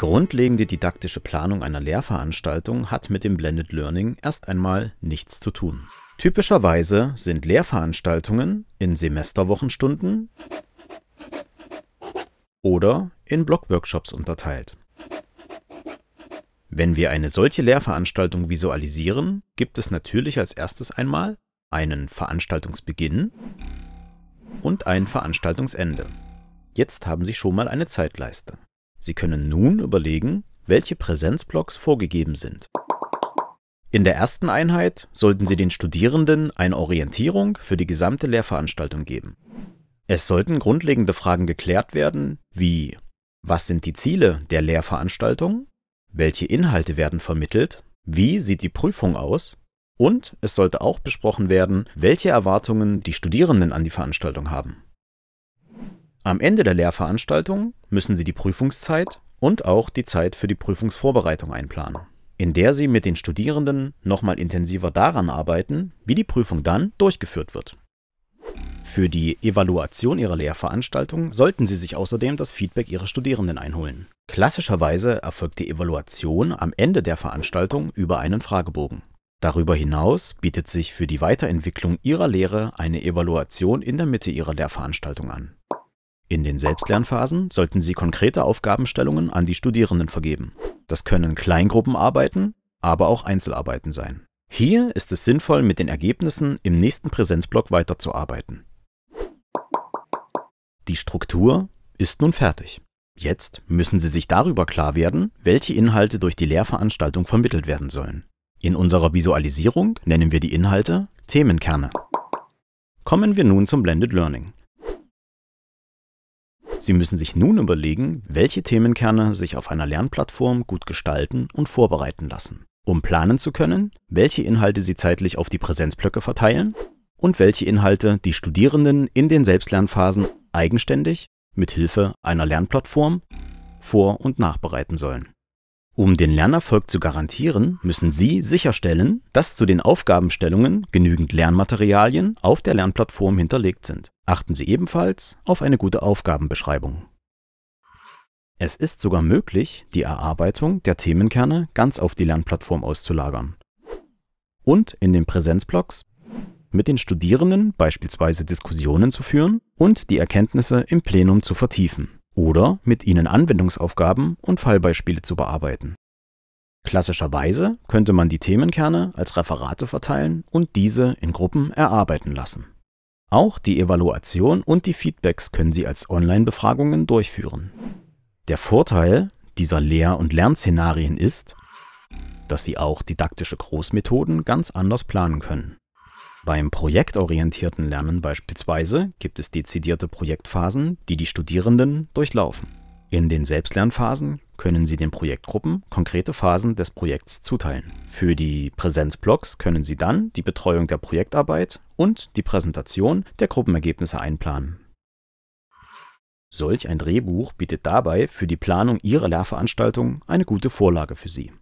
grundlegende didaktische Planung einer Lehrveranstaltung hat mit dem Blended Learning erst einmal nichts zu tun. Typischerweise sind Lehrveranstaltungen in Semesterwochenstunden oder in Blockworkshops unterteilt. Wenn wir eine solche Lehrveranstaltung visualisieren, gibt es natürlich als erstes einmal einen Veranstaltungsbeginn und ein Veranstaltungsende. Jetzt haben Sie schon mal eine Zeitleiste. Sie können nun überlegen, welche Präsenzblocks vorgegeben sind. In der ersten Einheit sollten Sie den Studierenden eine Orientierung für die gesamte Lehrveranstaltung geben. Es sollten grundlegende Fragen geklärt werden, wie was sind die Ziele der Lehrveranstaltung, welche Inhalte werden vermittelt, wie sieht die Prüfung aus und es sollte auch besprochen werden, welche Erwartungen die Studierenden an die Veranstaltung haben. Am Ende der Lehrveranstaltung müssen Sie die Prüfungszeit und auch die Zeit für die Prüfungsvorbereitung einplanen, in der Sie mit den Studierenden nochmal intensiver daran arbeiten, wie die Prüfung dann durchgeführt wird. Für die Evaluation Ihrer Lehrveranstaltung sollten Sie sich außerdem das Feedback Ihrer Studierenden einholen. Klassischerweise erfolgt die Evaluation am Ende der Veranstaltung über einen Fragebogen. Darüber hinaus bietet sich für die Weiterentwicklung Ihrer Lehre eine Evaluation in der Mitte Ihrer Lehrveranstaltung an. In den Selbstlernphasen sollten Sie konkrete Aufgabenstellungen an die Studierenden vergeben. Das können Kleingruppenarbeiten, aber auch Einzelarbeiten sein. Hier ist es sinnvoll, mit den Ergebnissen im nächsten Präsenzblock weiterzuarbeiten. Die Struktur ist nun fertig. Jetzt müssen Sie sich darüber klar werden, welche Inhalte durch die Lehrveranstaltung vermittelt werden sollen. In unserer Visualisierung nennen wir die Inhalte Themenkerne. Kommen wir nun zum Blended Learning. Sie müssen sich nun überlegen, welche Themenkerne sich auf einer Lernplattform gut gestalten und vorbereiten lassen, um planen zu können, welche Inhalte Sie zeitlich auf die Präsenzblöcke verteilen und welche Inhalte die Studierenden in den Selbstlernphasen eigenständig mit Hilfe einer Lernplattform vor- und nachbereiten sollen. Um den Lernerfolg zu garantieren, müssen Sie sicherstellen, dass zu den Aufgabenstellungen genügend Lernmaterialien auf der Lernplattform hinterlegt sind. Achten Sie ebenfalls auf eine gute Aufgabenbeschreibung. Es ist sogar möglich, die Erarbeitung der Themenkerne ganz auf die Lernplattform auszulagern und in den Präsenzblocks mit den Studierenden beispielsweise Diskussionen zu führen und die Erkenntnisse im Plenum zu vertiefen oder mit ihnen Anwendungsaufgaben und Fallbeispiele zu bearbeiten. Klassischerweise könnte man die Themenkerne als Referate verteilen und diese in Gruppen erarbeiten lassen. Auch die Evaluation und die Feedbacks können Sie als Online-Befragungen durchführen. Der Vorteil dieser Lehr- und Lernszenarien ist, dass Sie auch didaktische Großmethoden ganz anders planen können. Beim projektorientierten Lernen beispielsweise gibt es dezidierte Projektphasen, die die Studierenden durchlaufen. In den Selbstlernphasen können Sie den Projektgruppen konkrete Phasen des Projekts zuteilen. Für die Präsenzblocks können Sie dann die Betreuung der Projektarbeit und die Präsentation der Gruppenergebnisse einplanen. Solch ein Drehbuch bietet dabei für die Planung Ihrer Lehrveranstaltung eine gute Vorlage für Sie.